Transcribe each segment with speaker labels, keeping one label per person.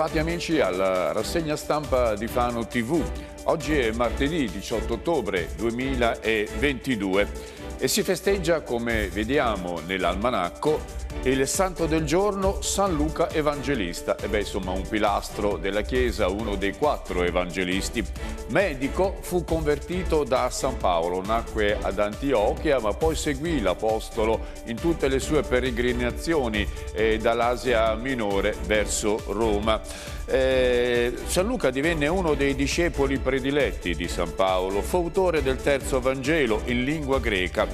Speaker 1: Bentrovati amici alla rassegna stampa di Fano TV. Oggi è martedì 18 ottobre 2022 e si festeggia, come vediamo nell'almanacco, il santo del giorno San Luca Evangelista, e beh insomma un pilastro della Chiesa, uno dei quattro evangelisti. Medico, fu convertito da San Paolo, nacque ad Antiochia ma poi seguì l'Apostolo in tutte le sue peregrinazioni eh, dall'Asia Minore verso Roma. Eh, San Luca divenne uno dei discepoli prediletti di San Paolo, fu autore del terzo Vangelo in lingua greca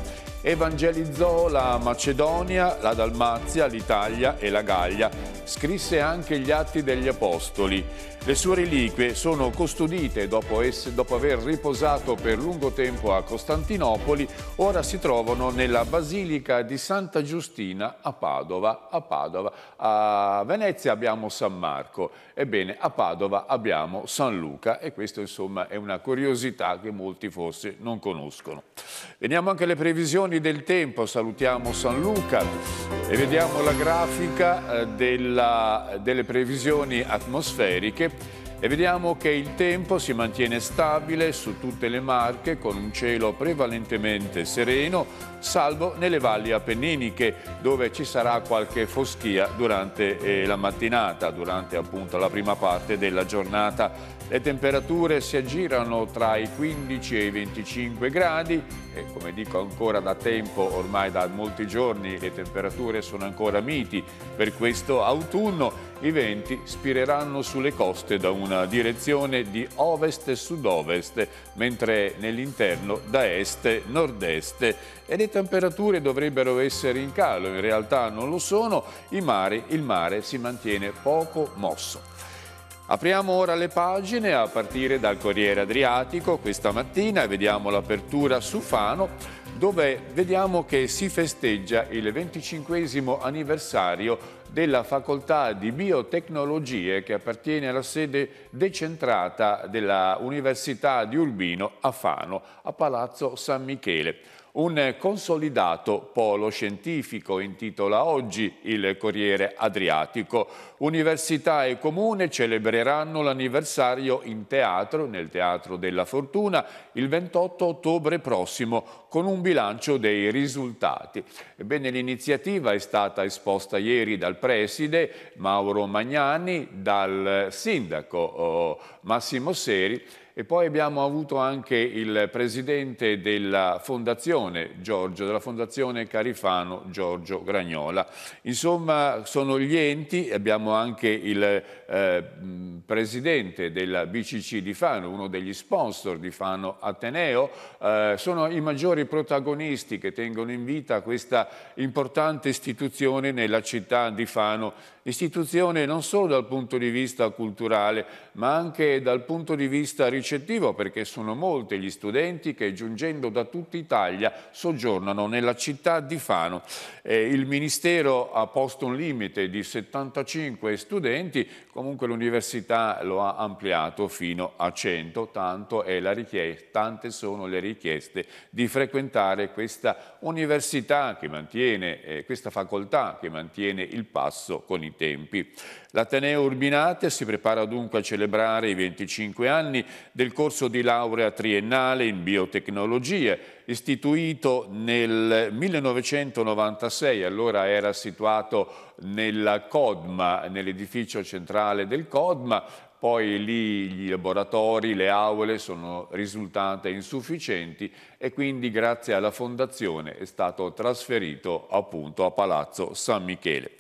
Speaker 1: Evangelizzò la Macedonia, la Dalmazia, l'Italia e la Gallia. Scrisse anche gli Atti degli Apostoli. Le sue reliquie sono custodite dopo, esse, dopo aver riposato per lungo tempo a Costantinopoli, ora si trovano nella Basilica di Santa Giustina a Padova. A, Padova. a Venezia abbiamo San Marco, ebbene a Padova abbiamo San Luca e questa insomma è una curiosità che molti forse non conoscono. Veniamo anche alle previsioni previsioni del tempo, salutiamo San Luca e vediamo la grafica eh, della, delle previsioni atmosferiche e vediamo che il tempo si mantiene stabile su tutte le marche con un cielo prevalentemente sereno, salvo nelle valli appenniniche dove ci sarà qualche foschia durante eh, la mattinata, durante appunto la prima parte della giornata. Le temperature si aggirano tra i 15 e i 25 gradi e come dico ancora da tempo, ormai da molti giorni le temperature sono ancora miti, per questo autunno i venti spireranno sulle coste da una direzione di ovest-sud-ovest, mentre nell'interno da est-nord-est e le temperature dovrebbero essere in calo, in realtà non lo sono, mari, il mare si mantiene poco mosso. Apriamo ora le pagine a partire dal Corriere Adriatico questa mattina vediamo l'apertura su Fano dove vediamo che si festeggia il 25 anniversario della facoltà di biotecnologie che appartiene alla sede decentrata della Università di Urbino a Fano, a Palazzo San Michele un consolidato polo scientifico, intitola oggi il Corriere Adriatico. Università e Comune celebreranno l'anniversario in teatro, nel Teatro della Fortuna, il 28 ottobre prossimo, con un bilancio dei risultati. Ebbene, l'iniziativa è stata esposta ieri dal preside Mauro Magnani, dal sindaco oh, Massimo Seri, e poi abbiamo avuto anche il presidente della fondazione Giorgio, della fondazione Carifano Giorgio Gragnola. Insomma sono gli enti, abbiamo anche il eh, presidente della BCC di Fano, uno degli sponsor di Fano Ateneo, eh, sono i maggiori protagonisti che tengono in vita questa importante istituzione nella città di Fano Istituzione non solo dal punto di vista culturale, ma anche dal punto di vista ricettivo, perché sono molti gli studenti che giungendo da tutta Italia soggiornano nella città di Fano. Eh, il Ministero ha posto un limite di 75 studenti, Comunque l'università lo ha ampliato fino a 100, tante sono le richieste di frequentare questa università che mantiene, eh, questa facoltà che mantiene il passo con i tempi. L'Ateneo Urbinate si prepara dunque a celebrare i 25 anni del corso di laurea triennale in biotecnologie istituito nel 1996, allora era situato nella CODMA, nell'edificio centrale del CODMA, poi lì i laboratori, le aule sono risultate insufficienti e quindi grazie alla fondazione è stato trasferito appunto a Palazzo San Michele.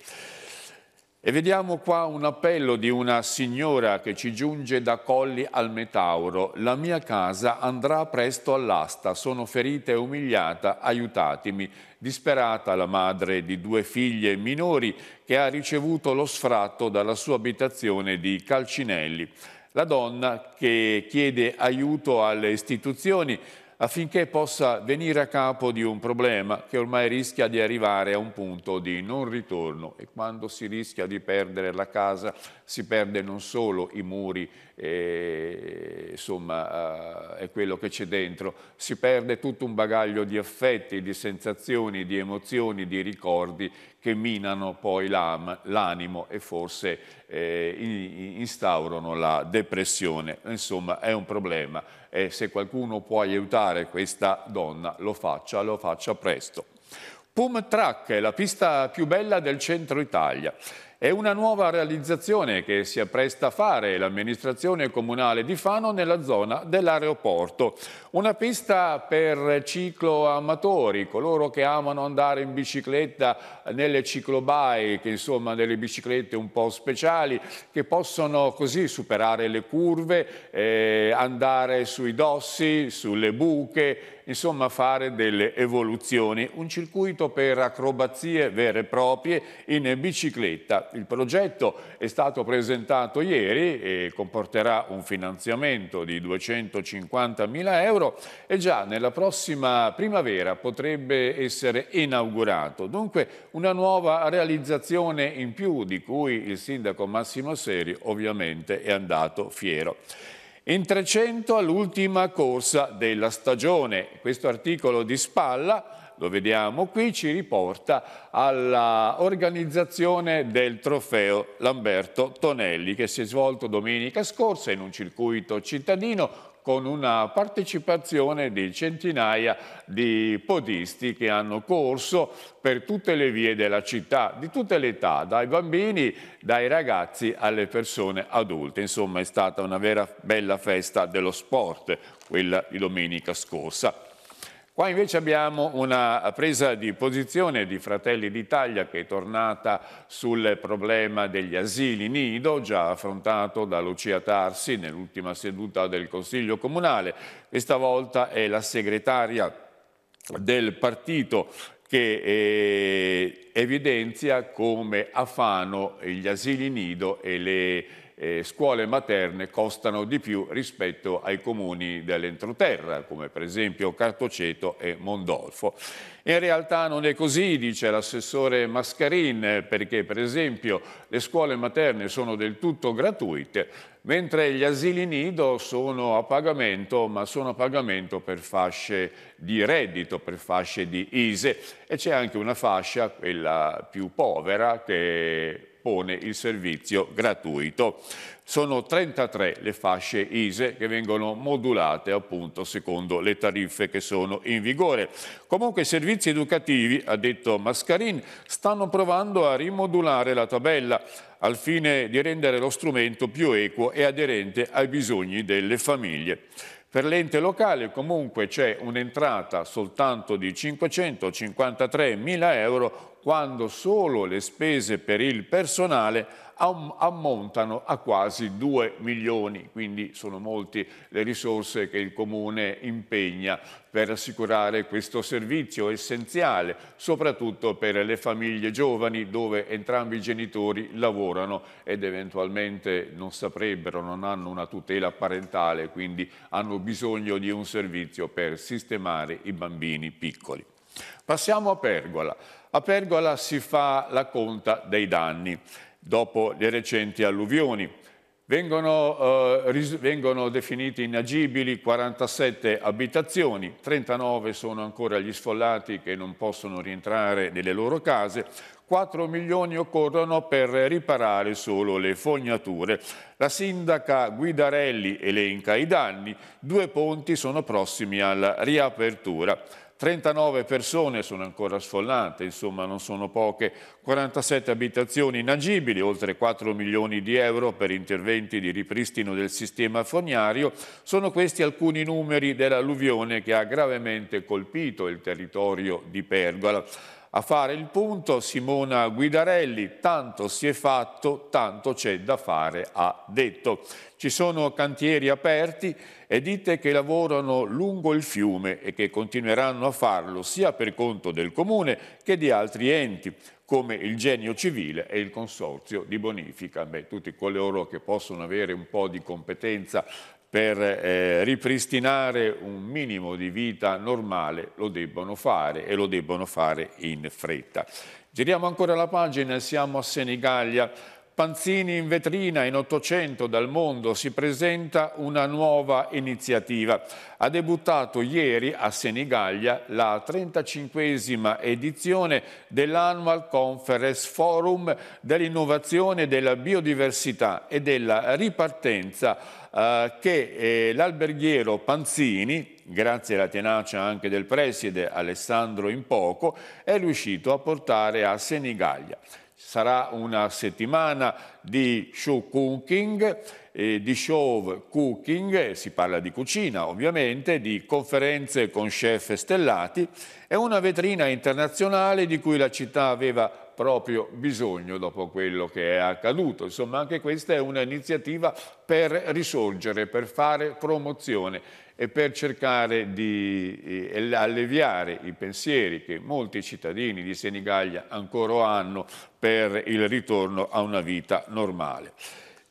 Speaker 1: E vediamo qua un appello di una signora che ci giunge da Colli al Metauro. La mia casa andrà presto all'asta, sono ferita e umiliata, aiutatemi. Disperata la madre di due figlie minori che ha ricevuto lo sfratto dalla sua abitazione di Calcinelli. La donna che chiede aiuto alle istituzioni affinché possa venire a capo di un problema che ormai rischia di arrivare a un punto di non ritorno e quando si rischia di perdere la casa si perde non solo i muri e, eh, insomma, eh, quello che c'è dentro, si perde tutto un bagaglio di affetti, di sensazioni, di emozioni, di ricordi che minano poi l'animo e forse eh, instaurano la depressione. Insomma, è un problema e se qualcuno può aiutare questa donna lo faccia, lo faccia presto. Pum Track è la pista più bella del centro Italia. È una nuova realizzazione che si appresta a fare l'amministrazione comunale di Fano nella zona dell'aeroporto. Una pista per cicloamatori, coloro che amano andare in bicicletta nelle ciclobike, insomma delle biciclette un po' speciali, che possono così superare le curve, eh, andare sui dossi, sulle buche, insomma fare delle evoluzioni, un circuito per acrobazie vere e proprie in bicicletta. Il progetto è stato presentato ieri e comporterà un finanziamento di 250.000 euro e già nella prossima primavera potrebbe essere inaugurato. Dunque una nuova realizzazione in più di cui il sindaco Massimo Seri ovviamente è andato fiero. In 300 all'ultima corsa della stagione. Questo articolo di spalla, lo vediamo qui, ci riporta all'organizzazione del trofeo Lamberto Tonelli che si è svolto domenica scorsa in un circuito cittadino con una partecipazione di centinaia di podisti che hanno corso per tutte le vie della città, di tutte le età, dai bambini, dai ragazzi alle persone adulte. Insomma è stata una vera bella festa dello sport, quella di domenica scorsa. Qua invece abbiamo una presa di posizione di Fratelli d'Italia che è tornata sul problema degli asili nido, già affrontato da Lucia Tarsi nell'ultima seduta del Consiglio Comunale. Questa volta è la segretaria del partito che eh, evidenzia come a gli asili nido e le eh, scuole materne costano di più rispetto ai comuni dell'entroterra, come per esempio Cartoceto e Mondolfo. In realtà non è così, dice l'assessore Mascarin, perché per esempio le scuole materne sono del tutto gratuite, mentre gli asili nido sono a pagamento, ma sono a pagamento per fasce di reddito, per fasce di ISE e c'è anche una fascia, quella più povera, che pone il servizio gratuito. Sono 33 le fasce ISE che vengono modulate appunto secondo le tariffe che sono in vigore. Comunque i servizi educativi, ha detto Mascarin, stanno provando a rimodulare la tabella al fine di rendere lo strumento più equo e aderente ai bisogni delle famiglie. Per l'ente locale comunque c'è un'entrata soltanto di 553 mila euro quando solo le spese per il personale ammontano a quasi 2 milioni, quindi sono molte le risorse che il Comune impegna per assicurare questo servizio essenziale, soprattutto per le famiglie giovani dove entrambi i genitori lavorano ed eventualmente non saprebbero, non hanno una tutela parentale, quindi hanno bisogno di un servizio per sistemare i bambini piccoli. Passiamo a Pergola. A Pergola si fa la conta dei danni dopo le recenti alluvioni. Vengono, eh, vengono definite inagibili 47 abitazioni, 39 sono ancora gli sfollati che non possono rientrare nelle loro case, 4 milioni occorrono per riparare solo le fognature. La sindaca Guidarelli elenca i danni, due ponti sono prossimi alla riapertura. 39 persone sono ancora sfollate, insomma non sono poche, 47 abitazioni inagibili, oltre 4 milioni di euro per interventi di ripristino del sistema fognario, sono questi alcuni numeri dell'alluvione che ha gravemente colpito il territorio di Pergola. A fare il punto Simona Guidarelli, tanto si è fatto, tanto c'è da fare, ha detto. Ci sono cantieri aperti e ditte che lavorano lungo il fiume e che continueranno a farlo sia per conto del comune che di altri enti come il genio civile e il consorzio di bonifica. Beh, tutti coloro che possono avere un po' di competenza per eh, ripristinare un minimo di vita normale lo debbono fare e lo debbono fare in fretta. Giriamo ancora la pagina, siamo a Senigallia Panzini in vetrina in 800 dal mondo si presenta una nuova iniziativa. Ha debuttato ieri a Senigallia la 35esima edizione dell'Annual Conference Forum dell'innovazione della biodiversità e della ripartenza eh, che eh, l'alberghiero Panzini, grazie alla tenacia anche del preside Alessandro Impoco, è riuscito a portare a Senigallia sarà una settimana di show cooking, eh, di show cooking, si parla di cucina ovviamente, di conferenze con chef stellati e una vetrina internazionale di cui la città aveva proprio bisogno dopo quello che è accaduto. Insomma anche questa è un'iniziativa per risorgere, per fare promozione e per cercare di eh, alleviare i pensieri che molti cittadini di Senigallia ancora hanno per il ritorno a una vita normale.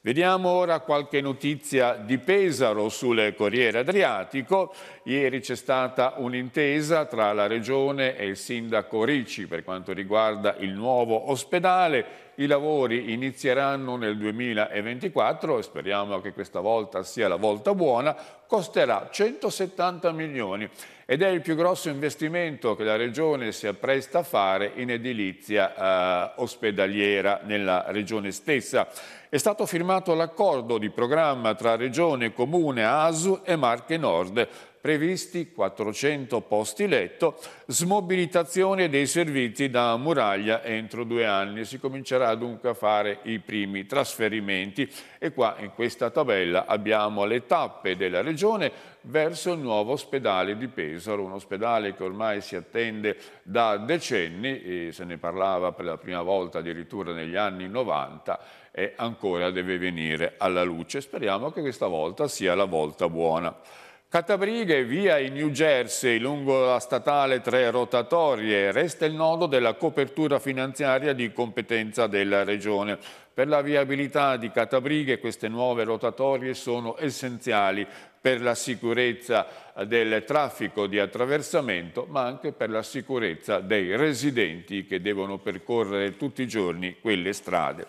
Speaker 1: Vediamo ora qualche notizia di Pesaro sul Corriere Adriatico. Ieri c'è stata un'intesa tra la Regione e il Sindaco Ricci per quanto riguarda il nuovo ospedale. I lavori inizieranno nel 2024 e speriamo che questa volta sia la volta buona. Costerà 170 milioni ed è il più grosso investimento che la Regione si appresta a fare in edilizia eh, ospedaliera nella Regione stessa è stato firmato l'accordo di programma tra Regione, Comune, ASU e Marche Nord, previsti 400 posti letto, smobilitazione dei servizi da muraglia entro due anni. Si comincerà dunque a fare i primi trasferimenti e qua in questa tabella abbiamo le tappe della regione verso il nuovo ospedale di Pesaro, un ospedale che ormai si attende da decenni, se ne parlava per la prima volta addirittura negli anni 90 e ancora deve venire alla luce. Speriamo che questa volta sia la volta buona. Catabrighe, via in New Jersey, lungo la statale tre rotatorie, resta il nodo della copertura finanziaria di competenza della Regione. Per la viabilità di Catabrighe queste nuove rotatorie sono essenziali per la sicurezza del traffico di attraversamento, ma anche per la sicurezza dei residenti che devono percorrere tutti i giorni quelle strade.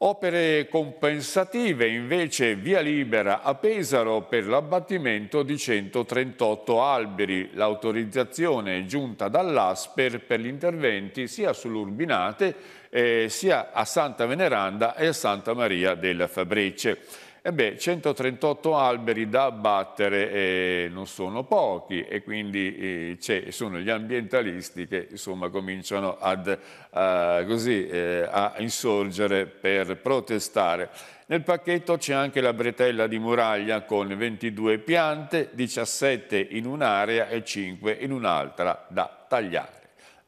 Speaker 1: Opere compensative invece via libera a Pesaro per l'abbattimento di 138 alberi. L'autorizzazione è giunta dall'Asper per gli interventi sia sull'Urbinate eh, sia a Santa Veneranda e a Santa Maria della Fabrecce. E beh, 138 alberi da abbattere eh, non sono pochi e quindi eh, sono gli ambientalisti che insomma, cominciano ad, uh, così, eh, a insorgere per protestare. Nel pacchetto c'è anche la bretella di muraglia con 22 piante, 17 in un'area e 5 in un'altra da tagliare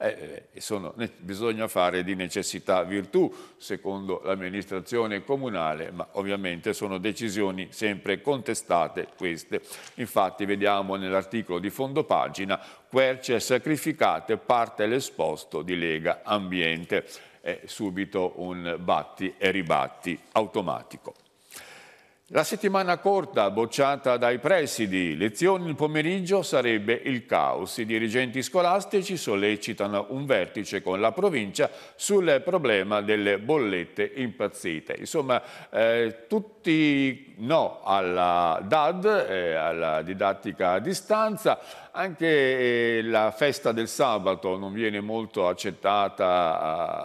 Speaker 1: eh, eh, eh sono, bisogna fare di necessità virtù, secondo l'amministrazione comunale, ma ovviamente sono decisioni sempre contestate queste. Infatti vediamo nell'articolo di fondo pagina Querce sacrificate parte l'esposto di Lega Ambiente. È subito un batti e ribatti automatico. La settimana corta, bocciata dai presidi, lezioni il pomeriggio sarebbe il caos. I dirigenti scolastici sollecitano un vertice con la provincia sul problema delle bollette impazzite. Insomma, eh, tutti no alla DAD, eh, alla didattica a distanza, anche eh, la festa del sabato non viene molto accettata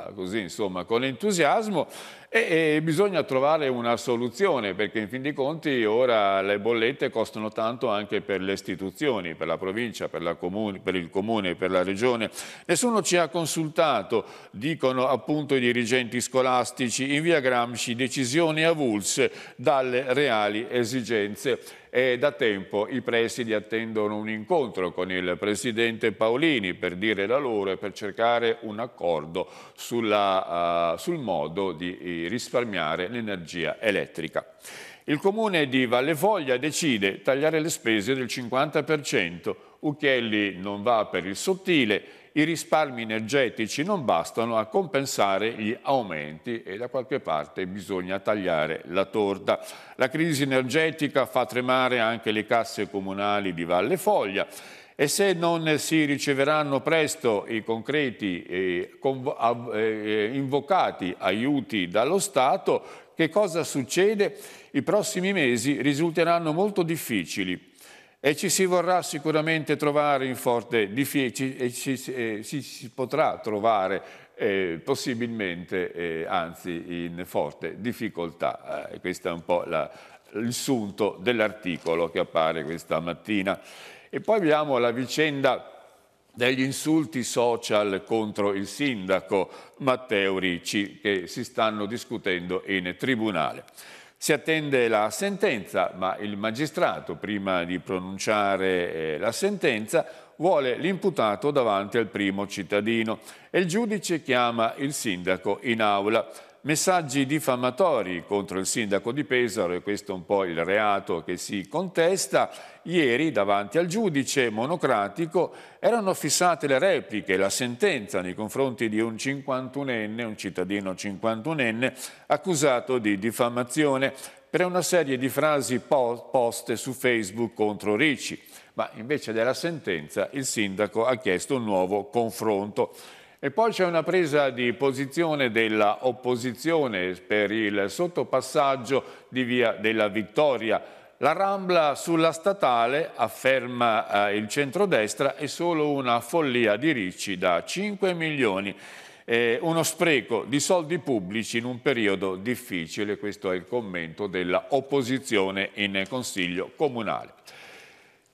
Speaker 1: ah, così, insomma, con entusiasmo e, bisogna trovare una soluzione perché in fin dei conti ora le bollette costano tanto anche per le istituzioni, per la provincia, per, la comune, per il comune, per la regione. Nessuno ci ha consultato, dicono appunto i dirigenti scolastici, in via Gramsci decisioni avulse dalle reali esigenze e da tempo i presidi attendono un incontro con il presidente Paolini per dire la loro e per cercare un accordo sulla, uh, sul modo di eh, risparmiare l'energia elettrica. Il comune di Vallefoglia decide di tagliare le spese del 50%, Ucchielli non va per il sottile, i risparmi energetici non bastano a compensare gli aumenti e da qualche parte bisogna tagliare la torta. La crisi energetica fa tremare anche le casse comunali di Valle Foglia e se non si riceveranno presto i concreti invocati aiuti dallo Stato, che cosa succede? I prossimi mesi risulteranno molto difficili e ci si vorrà sicuramente trovare in forte difficoltà, ci, eh, si, potrà trovare eh, possibilmente, eh, anzi, in forte difficoltà. Eh, questo è un po' la, il sunto dell'articolo che appare questa mattina. E poi abbiamo la vicenda degli insulti social contro il sindaco Matteo Ricci che si stanno discutendo in tribunale. Si attende la sentenza, ma il magistrato, prima di pronunciare eh, la sentenza, vuole l'imputato davanti al primo cittadino e il giudice chiama il sindaco in aula messaggi diffamatori contro il sindaco di Pesaro e questo è un po' il reato che si contesta. Ieri davanti al giudice monocratico erano fissate le repliche, la sentenza nei confronti di un 51enne, un cittadino 51enne, accusato di diffamazione per una serie di frasi poste su Facebook contro Ricci. Ma invece della sentenza il sindaco ha chiesto un nuovo confronto. E poi c'è una presa di posizione dell'opposizione per il sottopassaggio di via della Vittoria. La Rambla sulla statale, afferma eh, il centrodestra, è solo una follia di ricci da 5 milioni. Eh, uno spreco di soldi pubblici in un periodo difficile, questo è il commento dell'opposizione in Consiglio Comunale.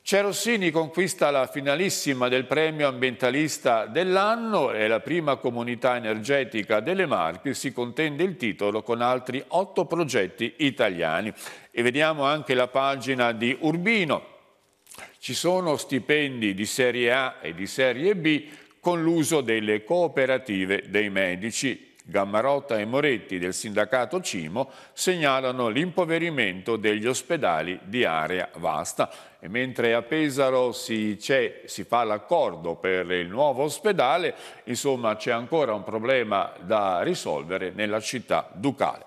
Speaker 1: Cerossini conquista la finalissima del premio ambientalista dell'anno e la prima comunità energetica delle Marche si contende il titolo con altri otto progetti italiani. E vediamo anche la pagina di Urbino. Ci sono stipendi di serie A e di serie B con l'uso delle cooperative dei medici Gammarotta e Moretti del sindacato Cimo segnalano l'impoverimento degli ospedali di area vasta. E mentre a Pesaro si, si fa l'accordo per il nuovo ospedale, insomma c'è ancora un problema da risolvere nella città ducale.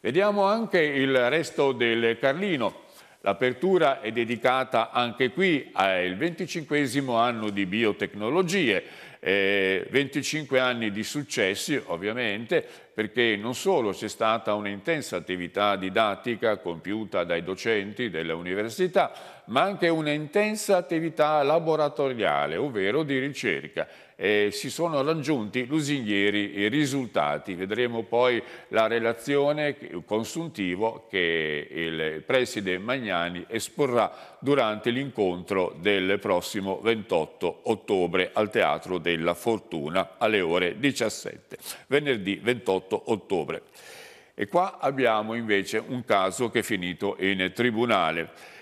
Speaker 1: Vediamo anche il resto del Carlino. L'apertura è dedicata anche qui al 25 anno di biotecnologie eh, 25 anni di successi ovviamente perché non solo c'è stata un'intensa attività didattica compiuta dai docenti delle università ma anche un'intensa attività laboratoriale ovvero di ricerca eh, si sono raggiunti lusinghieri risultati. Vedremo poi la relazione il consuntivo che il preside Magnani esporrà durante l'incontro del prossimo 28 ottobre al Teatro della Fortuna alle ore 17, venerdì 28 ottobre. E qua abbiamo invece un caso che è finito in tribunale.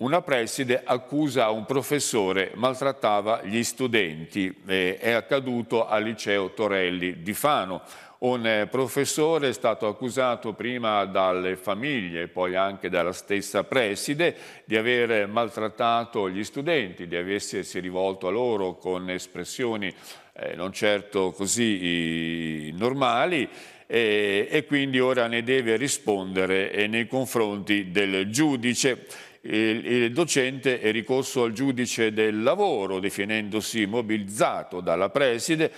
Speaker 1: Una preside accusa un professore maltrattava gli studenti, è accaduto al liceo Torelli di Fano. Un eh, professore è stato accusato prima dalle famiglie, poi anche dalla stessa preside, di aver maltrattato gli studenti, di aversi rivolto a loro con espressioni eh, non certo così normali e, e quindi ora ne deve rispondere eh, nei confronti del giudice il, il docente è ricorso al giudice del lavoro, definendosi mobilizzato dalla preside,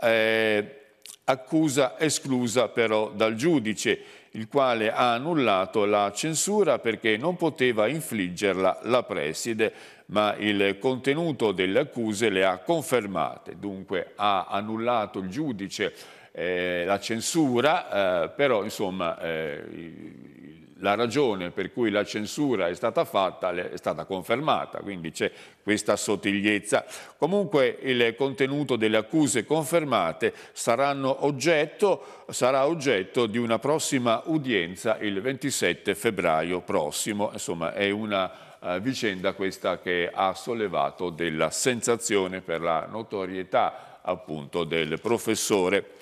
Speaker 1: eh, accusa esclusa però dal giudice, il quale ha annullato la censura perché non poteva infliggerla la preside, ma il contenuto delle accuse le ha confermate. Dunque ha annullato il giudice eh, la censura, eh, però insomma eh, la ragione per cui la censura è stata fatta è stata confermata, quindi c'è questa sottigliezza. Comunque il contenuto delle accuse confermate oggetto, sarà oggetto di una prossima udienza il 27 febbraio prossimo, insomma è una eh, vicenda questa che ha sollevato della sensazione per la notorietà appunto del professore.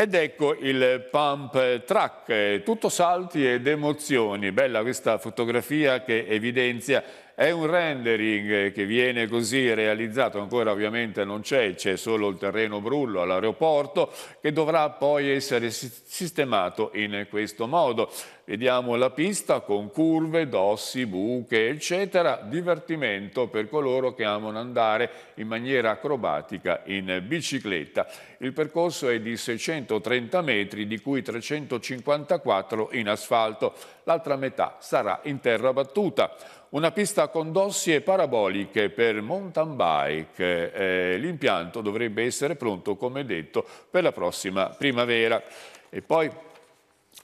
Speaker 1: Ed ecco il pump track, eh, tutto salti ed emozioni. Bella questa fotografia che evidenzia è un rendering che viene così realizzato, ancora ovviamente non c'è, c'è solo il terreno brullo all'aeroporto che dovrà poi essere sistemato in questo modo. Vediamo la pista con curve, dossi, buche, eccetera, divertimento per coloro che amano andare in maniera acrobatica in bicicletta. Il percorso è di 630 metri, di cui 354 in asfalto, l'altra metà sarà in terra battuta una pista con dossie paraboliche per mountain bike. Eh, l'impianto dovrebbe essere pronto, come detto, per la prossima primavera. E poi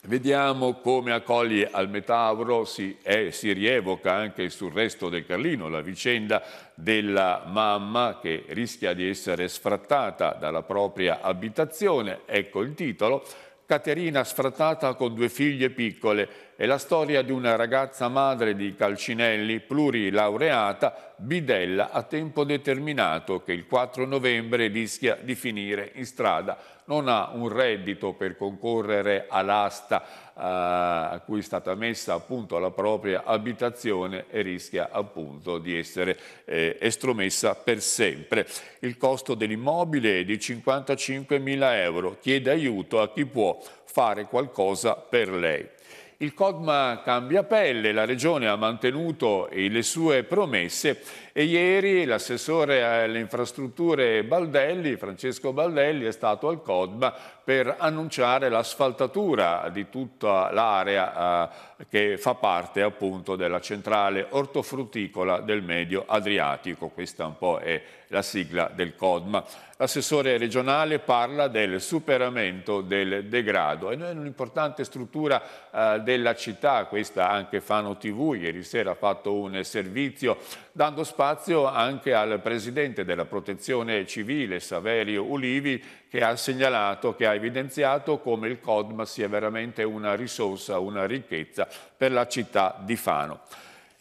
Speaker 1: Vediamo come accoglie al Metauro si, è, eh, si, rievoca anche sul resto del Carlino la vicenda della mamma che rischia di essere sfrattata dalla propria abitazione, ecco il titolo, Caterina sfrattata con due figlie piccole, è la storia di una ragazza madre di Calcinelli, plurilaureata, bidella a tempo determinato, che il 4 novembre rischia di finire in strada. Non ha un reddito per concorrere all'asta eh, a cui è stata messa appunto la propria abitazione e rischia appunto di essere eh, estromessa per sempre. Il costo dell'immobile è di 55 mila euro. Chiede aiuto a chi può fare qualcosa per lei. Il COGMA cambia pelle, la Regione ha mantenuto le sue promesse e ieri l'assessore alle infrastrutture Baldelli, Francesco Baldelli, è stato al COGMA per annunciare l'asfaltatura di tutta l'area eh, che fa parte appunto della centrale ortofrutticola del Medio Adriatico, questa un po' è la sigla del CODMA. L'assessore regionale parla del superamento del degrado e noi in un'importante struttura eh, della città, questa anche Fano TV ieri sera ha fatto un servizio dando spazio anche al presidente della protezione civile Saverio Ulivi che ha segnalato, che ha evidenziato come il CODM sia veramente una risorsa, una ricchezza per la città di Fano.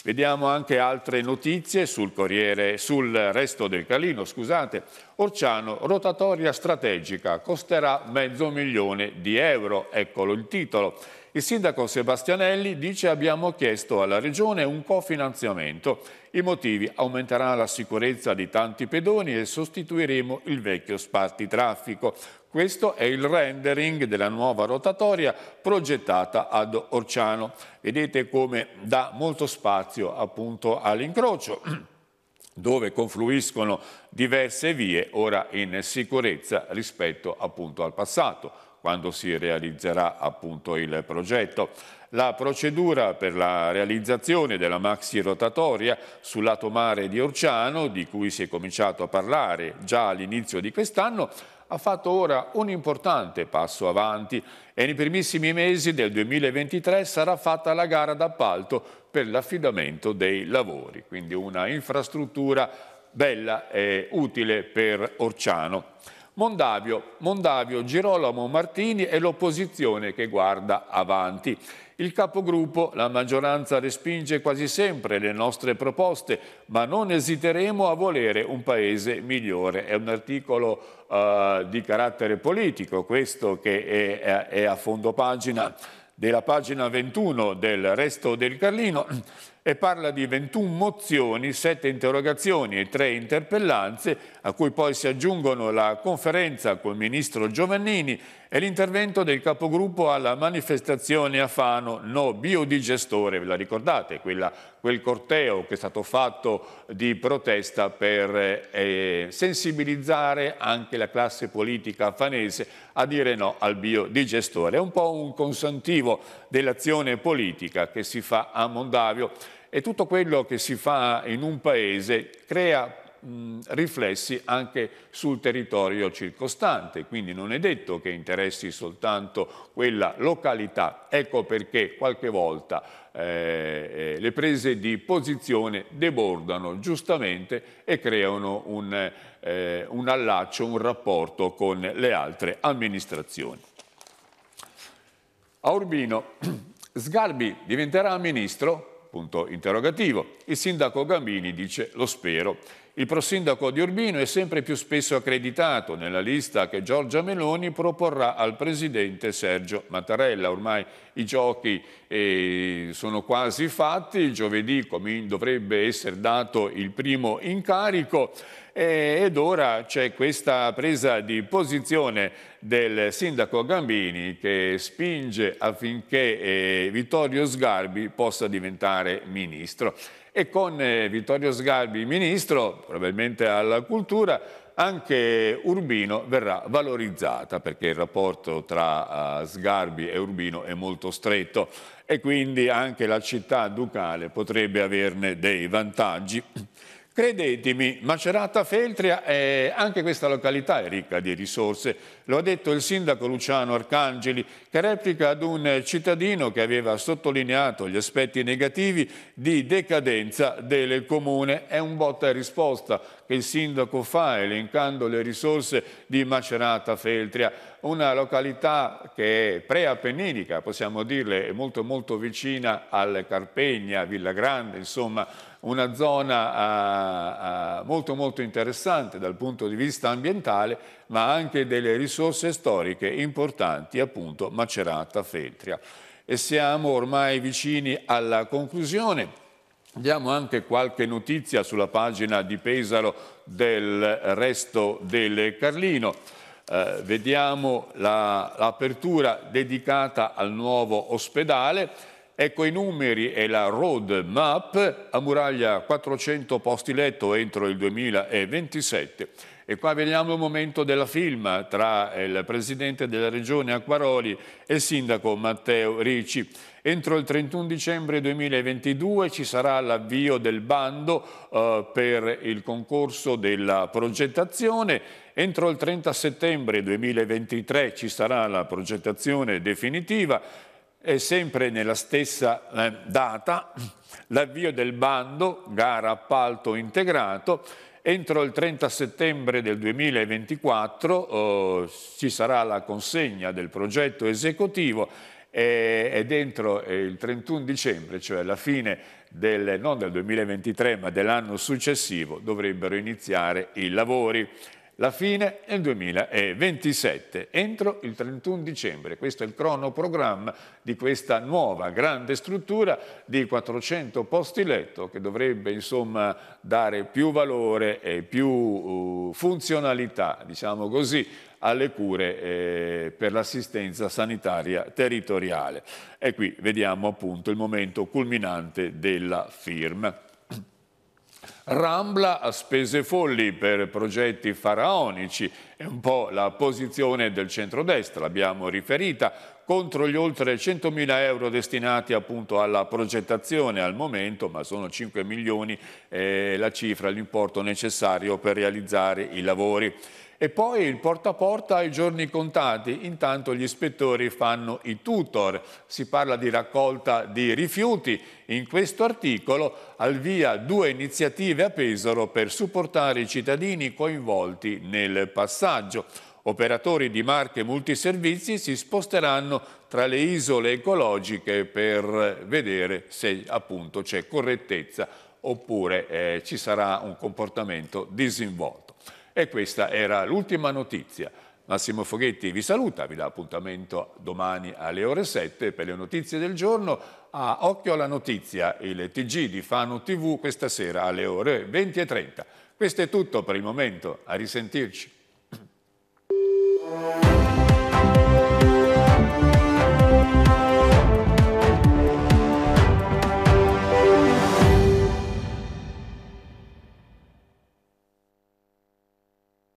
Speaker 1: Vediamo anche altre notizie sul, Corriere, sul resto del Calino, scusate. Orciano, rotatoria strategica, costerà mezzo milione di euro, eccolo il titolo. Il sindaco Sebastianelli dice abbiamo chiesto alla Regione un cofinanziamento i motivi aumenterà la sicurezza di tanti pedoni e sostituiremo il vecchio spartitraffico. Questo è il rendering della nuova rotatoria progettata ad Orciano. Vedete come dà molto spazio appunto all'incrocio dove confluiscono diverse vie ora in sicurezza rispetto appunto al passato quando si realizzerà appunto il progetto. La procedura per la realizzazione della maxi rotatoria sul lato mare di Orciano, di cui si è cominciato a parlare già all'inizio di quest'anno, ha fatto ora un importante passo avanti e nei primissimi mesi del 2023 sarà fatta la gara d'appalto per l'affidamento dei lavori, quindi una infrastruttura bella e utile per Orciano. Mondavio, Mondavio Girolamo Martini e l'opposizione che guarda avanti. Il capogruppo, la maggioranza respinge quasi sempre le nostre proposte, ma non esiteremo a volere un paese migliore. È un articolo uh, di carattere politico, questo che è, è a fondo pagina della pagina 21 del Resto del Carlino e parla di 21 mozioni, 7 interrogazioni e 3 interpellanze, a cui poi si aggiungono la conferenza col ministro Giovannini è l'intervento del capogruppo alla manifestazione a Fano No Biodigestore, ve la ricordate? Quella, quel corteo che è stato fatto di protesta per eh, sensibilizzare anche la classe politica fanese a dire no al biodigestore. È un po' un consantivo dell'azione politica che si fa a Mondavio e tutto quello che si fa in un paese crea mh, riflessi anche sul territorio circostante, quindi non è detto che interessi soltanto quella località. Ecco perché qualche volta eh, eh, le prese di posizione debordano giustamente e creano un, eh, un allaccio, un rapporto con le altre amministrazioni. A Urbino Sgarbi diventerà ministro? Punto interrogativo. Il sindaco Gambini dice lo spero. Il prosindaco di Urbino è sempre più spesso accreditato nella lista che Giorgia Meloni proporrà al presidente Sergio Mattarella. Ormai i giochi eh, sono quasi fatti, il giovedì dovrebbe essere dato il primo incarico eh, ed ora c'è questa presa di posizione del sindaco Gambini che spinge affinché eh, Vittorio Sgarbi possa diventare ministro e con eh, Vittorio Sgarbi, ministro, probabilmente alla cultura, anche Urbino verrà valorizzata perché il rapporto tra eh, Sgarbi e Urbino è molto stretto e quindi anche la città ducale potrebbe averne dei vantaggi. Credetemi, Macerata Feltria, è, anche questa località è ricca di risorse, lo ha detto il sindaco Luciano Arcangeli, che replica ad un cittadino che aveva sottolineato gli aspetti negativi di decadenza del comune. È un botta e risposta che il sindaco fa elencando le risorse di Macerata Feltria, una località che è preappenninica, possiamo dirle, è molto molto vicina al Carpegna, Villa Grande, insomma una zona uh, uh, molto molto interessante dal punto di vista ambientale, ma anche delle risorse storiche importanti, appunto Macerata Feltria. E siamo ormai vicini alla conclusione. Diamo anche qualche notizia sulla pagina di Pesaro del resto del Carlino. Eh, vediamo l'apertura la, dedicata al nuovo ospedale. Ecco i numeri e la road map, a muraglia 400 posti letto entro il 2027. E qua veniamo al momento della firma tra eh, il Presidente della Regione Acquaroli e il Sindaco Matteo Ricci. Entro il 31 dicembre 2022 ci sarà l'avvio del bando eh, per il concorso della progettazione. Entro il 30 settembre 2023 ci sarà la progettazione definitiva e sempre nella stessa eh, data l'avvio del bando, gara appalto integrato Entro il 30 settembre del 2024 eh, ci sarà la consegna del progetto esecutivo e, eh, e dentro eh, il 31 dicembre, cioè la fine del, non del 2023 ma dell'anno successivo, dovrebbero iniziare i lavori. La fine nel 2027, entro il 31 dicembre. Questo è il cronoprogramma di questa nuova grande struttura di 400 posti letto che dovrebbe insomma dare più valore e più uh, funzionalità, diciamo così, alle cure eh, per l'assistenza sanitaria territoriale. E qui vediamo appunto il momento culminante della firma. Rambla a spese folli per progetti faraonici, è un po' la posizione del centrodestra, l'abbiamo riferita, contro gli oltre 100.000 euro destinati appunto alla progettazione al momento, ma sono 5 milioni eh, la cifra, l'importo necessario per realizzare i lavori. E poi il porta a porta ai giorni contati, intanto gli ispettori fanno i tutor. Si parla di raccolta di rifiuti. In questo articolo al via due iniziative a Pesaro per supportare i cittadini coinvolti nel passaggio. Operatori di marche multiservizi si sposteranno tra le isole ecologiche per vedere se appunto c'è correttezza oppure eh, ci sarà un comportamento disinvolto. E questa era l'ultima notizia. Massimo Foghetti vi saluta, vi dà appuntamento domani alle ore 7 per le notizie del giorno. A Occhio alla Notizia, il TG di Fano TV questa sera alle ore 20.30. Questo è tutto per il momento, a risentirci.